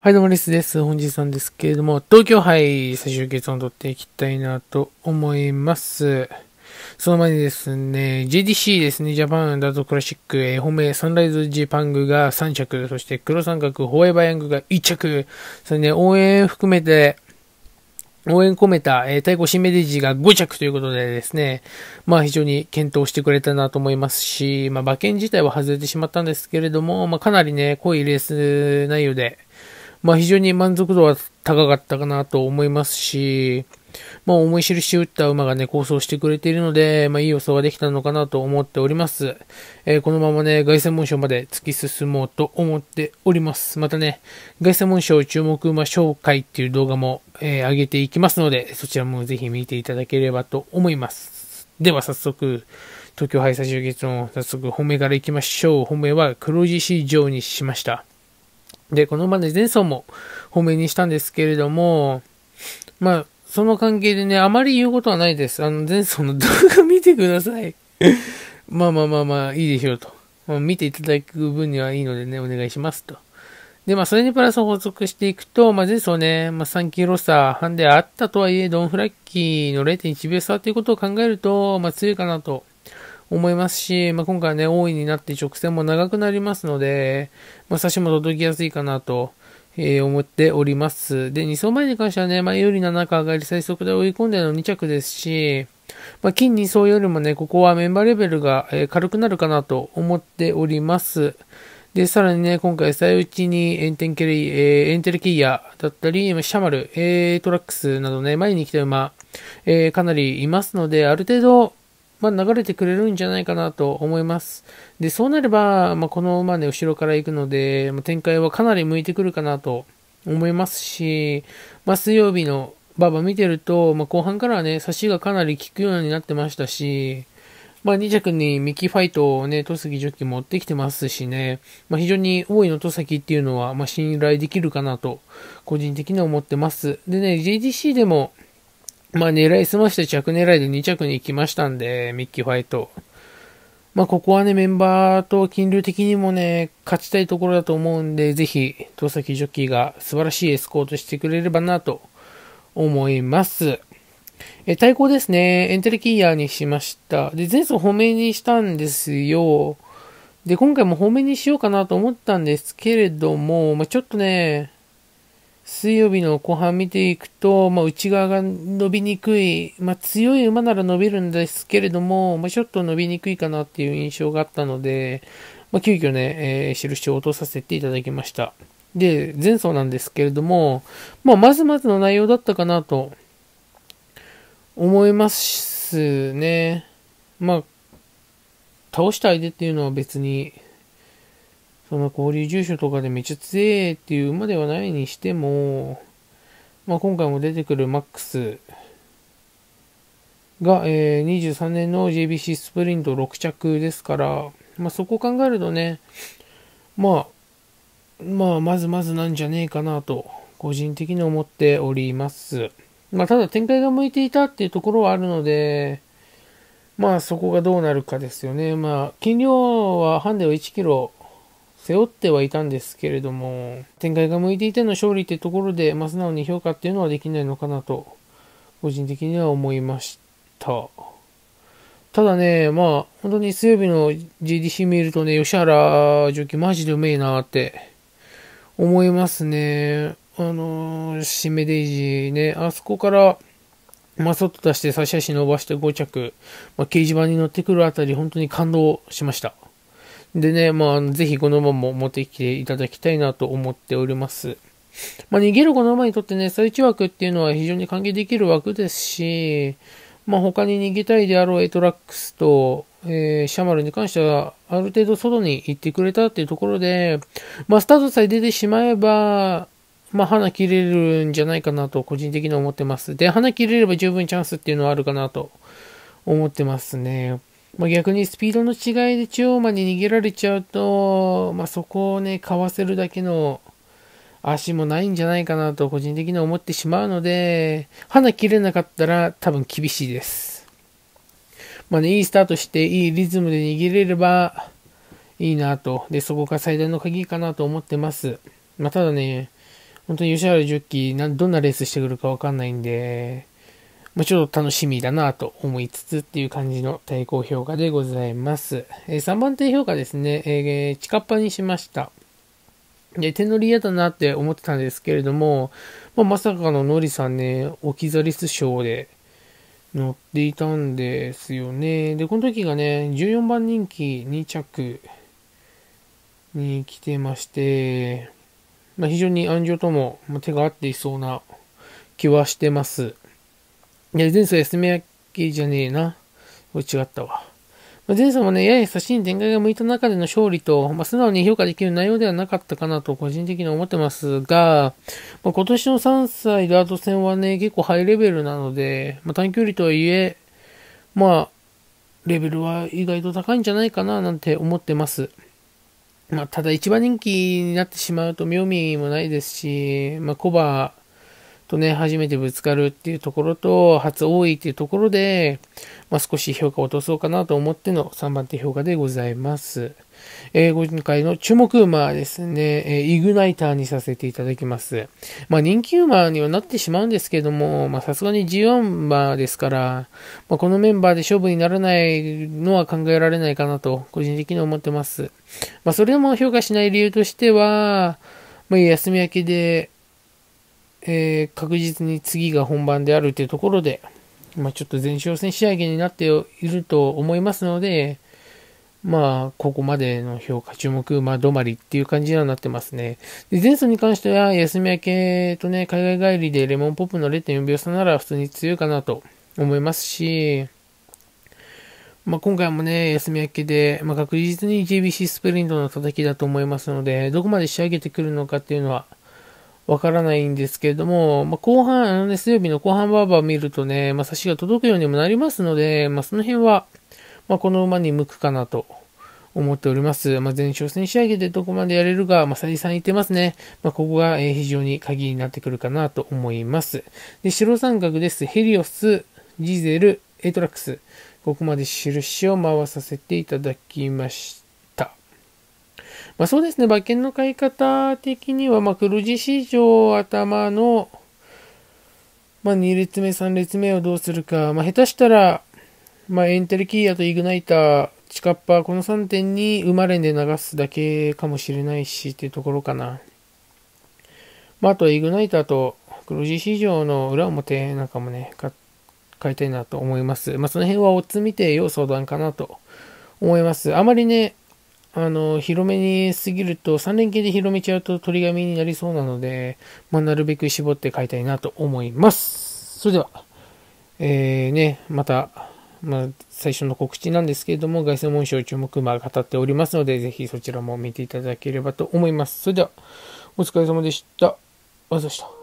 はい、どうも、リスです。本日なんですけれども、東京杯最終決を取っていきたいなと思います。その前にですね、JDC ですね、ジャパンダートクラシック、えー、本命サンライズジーパングが3着、そして黒三角、ホエバヤングが1着、それね、応援含めて、応援込めた、えー、対抗新メディジが5着ということでですね、まあ非常に検討してくれたなと思いますし、まあ馬券自体は外れてしまったんですけれども、まあかなりね、濃いレース内容で、まあ、非常に満足度は高かったかなと思いますし、まあ、思い知るし打った馬がね、構想してくれているので、まあ、いい予想ができたのかなと思っております。えー、このままね、凱旋門賞まで突き進もうと思っております。またね、凱旋門賞注目馬紹介っていう動画も、えー、上げていきますので、そちらもぜひ見ていただければと思います。では早速、東京杯最終結論、早速本命からいきましょう。本命は黒字市場にしました。で、この場で前走も褒めにしたんですけれども、まあ、その関係でね、あまり言うことはないです。あの、前走の 動画見てください。まあまあまあまあ、いいでしょうと。見ていただく分にはいいのでね、お願いしますと。で、まあ、それにプラス補足していくと、まあ、前走ね、まあ、3キロ差半であったとはいえ、ドンフラッキーの0.1秒差ということを考えると、まあ、強いかなと思いますし、まあ、今回ね、大いになって直線も長くなりますので、まあ、差しも届きやすいかなと、えー、思っております。で、2走前に関してはね、まあ、有利な中上がり最速で追い込んでの2着ですし、まあ、金2走よりもね、ここはメンバーレベルが、えー、軽くなるかなと思っております。で、さらにね、今回、最内にエンテンケリ、えー、エンテルキーヤだったり、シャマル、えー、トラックスなどね、前に来た馬、えー、かなりいますので、ある程度、まあ、流れてくれるんじゃないかなと思います。で、そうなれば、まあ、この馬ね、後ろから行くので、まあ、展開はかなり向いてくるかなと思いますし、まあ、水曜日の馬場見てると、まあ、後半からはね、差しがかなり効くようになってましたし、まあ、2着にミキファイトをね、戸崎ジョッキ持ってきてますしね、まあ、非常に大井の戸崎っていうのは、まあ、信頼できるかなと、個人的には思ってます。でね、JDC でも、まあ狙いすまして着狙いで2着に行きましたんで、ミッキーファイト。まあここはね、メンバーと金流的にもね、勝ちたいところだと思うんで、ぜひ、戸崎ジョッキーが素晴らしいエスコートしてくれればなと思います。え、対抗ですね。エンリーキーヤーにしました。で、前走褒めにしたんですよ。で、今回も褒めにしようかなと思ったんですけれども、まあ、ちょっとね、水曜日の後半見ていくと、まあ、内側が伸びにくい、まあ、強い馬なら伸びるんですけれども、まあ、ちょっと伸びにくいかなっていう印象があったので、まあ、急遽ね、えー、印を落とさせていただきました。で、前走なんですけれども、まあ、まずまずの内容だったかなと思いますね。まあ、倒した相手っていうのは別にその交流住所とかでめっちゃ強えっていう馬ではないにしても、まあ、今回も出てくるマックスが、えー、23年の JBC スプリント6着ですから、まあ、そこを考えるとね、まあ、まあ、まずまずなんじゃねえかなと、個人的に思っております。まあ、ただ展開が向いていたっていうところはあるので、まあそこがどうなるかですよね。まあ、金量はハンデを1キロ背負ってはいたんですけれども、展開が向いていての勝利ってところで、まあ、素直に評価っていうのはできないのかなと、個人的には思いました。ただね、まあ、本当に水曜日の GDC 見るとね、吉原上記マジでうめえなって思いますね。あのー、シメデイジーね、あそこから、まあ、外出して差し足伸ばして5着、まあ、掲示板に乗ってくるあたり、本当に感動しました。でね、まあ、ぜひこのまも持ってきていただきたいなと思っております。まあ、逃げるこの馬にとってね、最1枠っていうのは非常に関係できる枠ですし、まあ、他に逃げたいであろうエトラックスと、えー、シャマルに関しては、ある程度外に行ってくれたっていうところで、まあ、スタートさえ出てしまえば、まあ、花切れるんじゃないかなと、個人的に思ってます。で、花切れれば十分チャンスっていうのはあるかなと思ってますね。まあ、逆にスピードの違いで中央まで逃げられちゃうと、まあ、そこをね、かわせるだけの足もないんじゃないかなと個人的には思ってしまうので、花切れなかったら多分厳しいです。まあね、いいスタートして、いいリズムで逃げれればいいなと。で、そこが最大の鍵かなと思ってます。まあ、ただね、本当に吉原10期、どんなレースしてくるかわかんないんで、まあ、ちょっと楽しみだなと思いつつっていう感じの対抗評価でございます。えー、3番手評価ですね、えー、近っ端にしました。で、手乗り嫌だなって思ってたんですけれども、まあ、まさかのノリさんね、オキザリス賞で乗っていたんですよね。で、この時がね、14番人気2着に来てまして、まあ、非常に安城とも手が合っていそうな気はしてます。いや、前走休み明けじゃねえな。これ違ったわ。まあ、前走もね、やや差しに展開が向いた中での勝利と、まあ、素直に評価できる内容ではなかったかなと個人的に思ってますが、まあ、今年の3歳ダート戦はね、結構ハイレベルなので、まあ、短距離とはいえ、まあ、レベルは意外と高いんじゃないかななんて思ってます。まあ、ただ一番人気になってしまうと妙味もないですし、まあ、コバとね、初めてぶつかるっていうところと、初多いっていうところで、まあ、少し評価を落とそうかなと思っての3番手評価でございます。えー、今回の注目馬ですね、えー、イグナイターにさせていただきます。まあ、人気馬にはなってしまうんですけども、まさすがに G1 馬ですから、まあ、このメンバーで勝負にならないのは考えられないかなと、個人的に思ってます。まあ、それでも評価しない理由としては、まあ、休み明けで、えー、確実に次が本番であるというところで、まあ、ちょっと前哨戦仕上げになっていると思いますので、まあ、ここまでの評価、注目、まあ、止まりっていう感じにはなってますね。で、前走に関しては、休み明けとね、海外帰りでレモンポップの0.4秒差なら普通に強いかなと思いますし、まあ、今回もね、休み明けで、まあ、確実に JBC スプリントの叩きだと思いますので、どこまで仕上げてくるのかっていうのは、わからないんですけれども、まあ、後半、ね、水曜日の後半バーバー見るとね、まあ、差しが届くようにもなりますので、まあ、その辺は、まあ、この馬に向くかなと思っております。まあ、前哨戦仕上げでどこまでやれるか、まあ、さん言ってますね。まあ、ここが、え非常に鍵になってくるかなと思います。で、白三角です。ヘリオス、ジゼル、エトラックス。ここまで印を回させていただきました。まあ、そうですね、馬券の買い方的には、まあ、黒字市場頭の、まあ、2列目、3列目をどうするか、まあ、下手したら、まあ、エンテルキーヤとイグナイター、チカッパー、この3点に生まれんで流すだけかもしれないしっていうところかな。まあ、あと、イグナイターと黒字市場の裏表なんかもね、買いたいなと思います。まあ、その辺はオッズ見て要相談かなと思います。あまりね、あの、広めに過ぎると、3連休で広めちゃうと鳥紙になりそうなので、まあ、なるべく絞って書いたいなと思います。それでは、えー、ね、また、まあ、最初の告知なんですけれども、凱旋門賞注目馬が語っておりますので、ぜひそちらも見ていただければと思います。それでは、お疲れ様でした。ありがとうございました。